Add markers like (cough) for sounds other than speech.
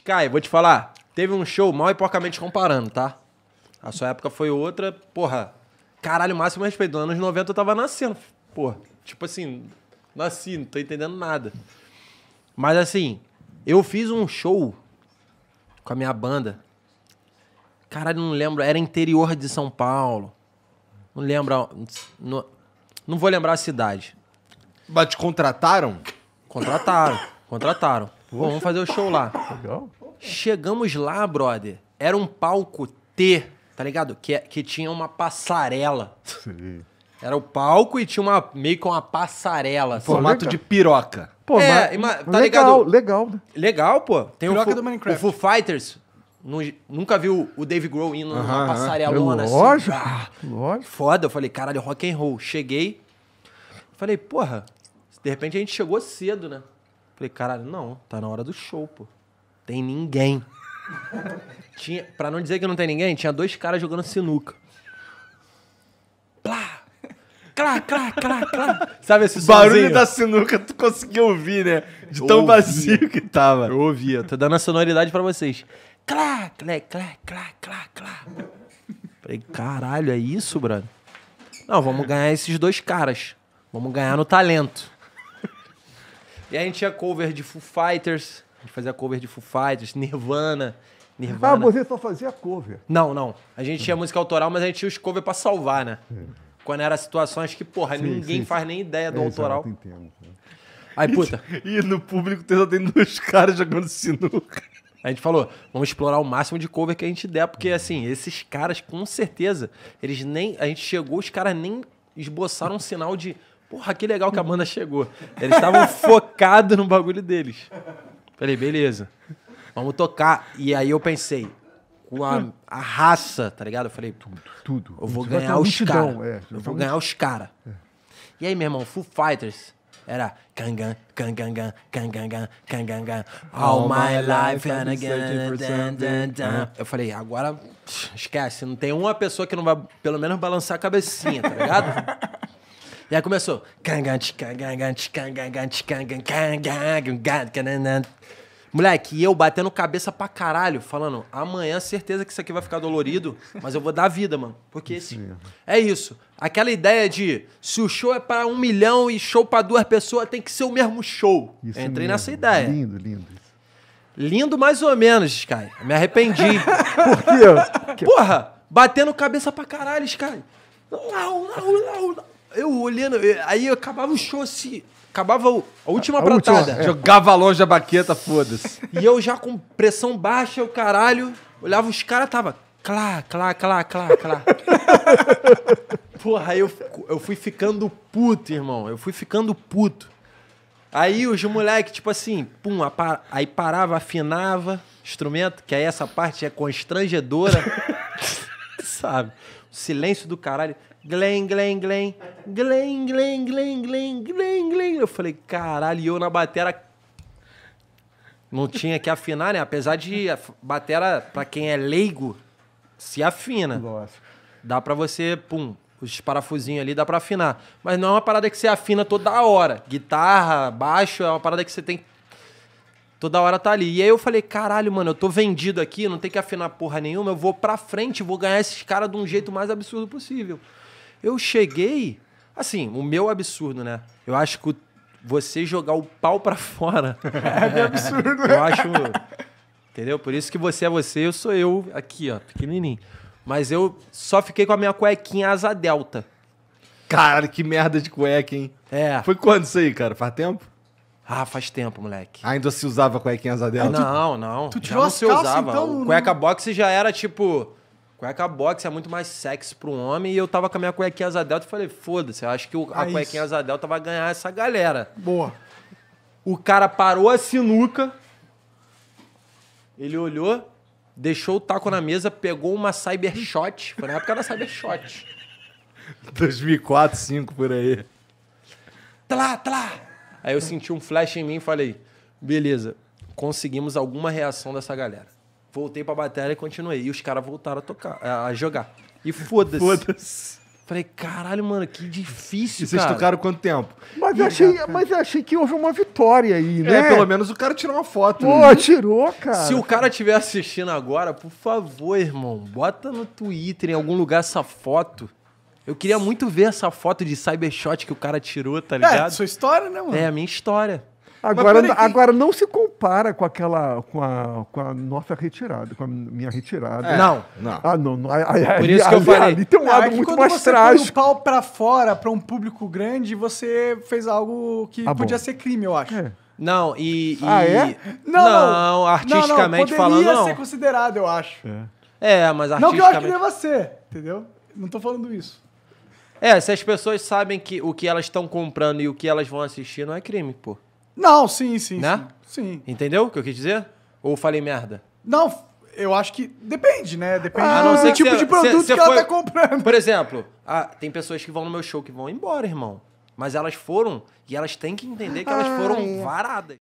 Sky, vou te falar. Teve um show, mal e porcamente comparando, tá? A sua época foi outra, porra. Caralho, máximo respeito. Nos anos 90 eu tava nascendo. Porra, tipo assim, nasci, não tô entendendo nada. Mas assim, eu fiz um show com a minha banda. Caralho, não lembro. Era interior de São Paulo. Não lembro. Não, não vou lembrar a cidade. Mas te contrataram? Contrataram, contrataram. Poxa. Vamos fazer o show lá. Legal. Chegamos lá, brother. Era um palco T, tá ligado? Que, é, que tinha uma passarela. Sim. Era o palco e tinha uma meio que uma passarela. Assim. Formato legal. de piroca. Pô, é, mas, tá legal, ligado? Legal, né? legal, pô. Tem piroca o, do Minecraft. O Foo Fighters. Nunca viu o Dave Grohl indo uhum, numa passarelona assim. Lógico, ah, lógico. Foda, eu falei, caralho, rock and roll. Cheguei. Falei, porra, de repente a gente chegou cedo, né? Falei, caralho, não, tá na hora do show, pô. Tem ninguém. (laughs) tinha, pra não dizer que não tem ninguém, tinha dois caras jogando sinuca. Plá! Clá, clá, clá, clá. Sabe esse barulho sozinho? da sinuca tu conseguiu ouvir, né? De tão vazio que tava. Eu ouvia, tô dando a sonoridade pra vocês. Clá, clé, clé, clá, clá, clá. Falei, caralho, é isso, brother? Não, vamos ganhar esses dois caras. Vamos ganhar no talento. E a gente tinha cover de Foo Fighters. A gente fazia cover de Foo Fighters, Nirvana. Nirvana. Ah, você só fazia cover. Não, não. A gente tinha música autoral, mas a gente tinha os covers pra salvar, né? É. Quando era situações que, porra, sim, ninguém sim. faz nem ideia do é, autoral. Exato, entendo. Aí, puta. E no público só tem dois caras jogando sinuca. A gente falou, vamos explorar o máximo de cover que a gente der, porque assim, esses caras, com certeza, eles nem. A gente chegou, os caras nem esboçaram um sinal de Porra, que legal que a Amanda chegou. Eles estavam (laughs) focados no bagulho deles. Falei, beleza, vamos tocar. E aí eu pensei, com a, a raça, tá ligado? Eu falei, tudo. tudo. Eu vou ganhar os caras. É, eu vou ganhar os caras. É. E aí, meu irmão, Foo Fighters era cangan, cangangan, cangangan, cangangan, all my life and again. Dan, dan, dan. Eu falei, agora (sniffs) esquece, não tem uma pessoa que não vai pelo menos balançar a cabecinha, tá ligado? (laughs) E aí começou. Moleque, e eu batendo cabeça pra caralho, falando, amanhã certeza que isso aqui vai ficar dolorido, mas eu vou dar vida, mano. Porque esse, é isso. Aquela ideia de se o show é para um milhão e show para duas pessoas, tem que ser o mesmo show. Isso é Entrei mesmo. nessa ideia. Lindo, lindo. Lindo mais ou menos, Sky. Me arrependi. (laughs) Por quê? Porra, batendo cabeça pra caralho, Sky. Não, não, não, não eu olhando, eu, aí eu acabava o show assim, acabava o, a última a, a pratada. Última, é. Jogava longe a baqueta, foda-se. (laughs) e eu já com pressão baixa, o caralho, olhava os caras, tava clá, clá, clá, clá, clá. (laughs) Porra, aí eu, eu fui ficando puto, irmão. Eu fui ficando puto. Aí os moleques, tipo assim, pum, aí parava, afinava instrumento, que aí essa parte é constrangedora. (laughs) sabe? silêncio do caralho. Glen, Glen, Glen. Glen, Glen, Glen, Glen, Glen, Glen. Eu falei, caralho, e eu na batera. Não tinha que afinar, né? Apesar de a batera, pra quem é leigo, se afina. Lógico. Dá pra você, pum, os parafusinhos ali dá pra afinar. Mas não é uma parada que você afina toda hora. Guitarra, baixo, é uma parada que você tem que Toda hora tá ali. E aí eu falei, caralho, mano, eu tô vendido aqui, não tem que afinar porra nenhuma, eu vou pra frente, vou ganhar esses caras de um jeito mais absurdo possível. Eu cheguei, assim, o meu absurdo, né? Eu acho que você jogar o pau pra (laughs) fora. é absurdo, Eu acho. Entendeu? Por isso que você é você, eu sou eu aqui, ó, pequenininho. Mas eu só fiquei com a minha cuequinha asa delta. Caralho, que merda de cueca, hein? É. Foi quando isso aí, cara? Faz tempo? Ah, faz tempo, moleque. Ainda se usava cuequinha asa dela? Ah, não, não. Tu tirou já não se calças, usava. Então... Cueca boxe já era tipo. Cueca box é muito mais sexy para um homem e eu tava com a minha cuequinha asa delta e falei, foda-se, acho que a é cuequinha asa delta vai ganhar essa galera. Boa. O cara parou a sinuca, ele olhou, deixou o taco na mesa, pegou uma Cybershot, foi na época da Cybershot. 2004, 2005, por aí. Tlá, tá tlá. Tá Aí eu senti um flash em mim e falei: beleza, conseguimos alguma reação dessa galera. Voltei pra bateria e continuei. E os caras voltaram a tocar, a jogar. E foda-se. foda Falei, caralho, mano, que difícil, e vocês cara. tocaram quanto tempo? Mas eu, achei, mas eu achei que houve uma vitória aí, é, né? É, pelo menos o cara tirou uma foto. Pô, né? tirou, cara. Se o cara estiver assistindo agora, por favor, irmão, bota no Twitter, em algum lugar, essa foto. Eu queria muito ver essa foto de cybershot que o cara tirou, tá é, ligado? É, sua história, né, mano? É, a minha história. Agora, aí, agora não se compara com aquela. com a, com a nossa retirada, com a minha retirada. É. Não, não. Ah, não. não Por isso que eu falei. Ali tem um não, é, lado é muito mais trágico. Quando você pau pra fora, pra um público grande, você fez algo que ah, podia bom. ser crime, eu acho. É. Não, e. Ah, e ah, é? Não, não artisticamente não, falando. Não, ser considerado, eu acho. É, é mas artisticamente. Não que eu acho que deva ser, entendeu? Não tô falando isso. É, se as pessoas sabem que o que elas estão comprando e o que elas vão assistir não é crime, pô. Não, sim, sim. Né? Sim. sim. Entendeu o que eu quis dizer? Ou falei merda? Não, eu acho que depende, né? Depende ah, do não, tipo cê, de produto cê, cê que foi... ela tá comprando. Por exemplo, tem pessoas que vão no meu show que vão embora, irmão. Mas elas foram e elas têm que entender que elas ah, foram é. varadas.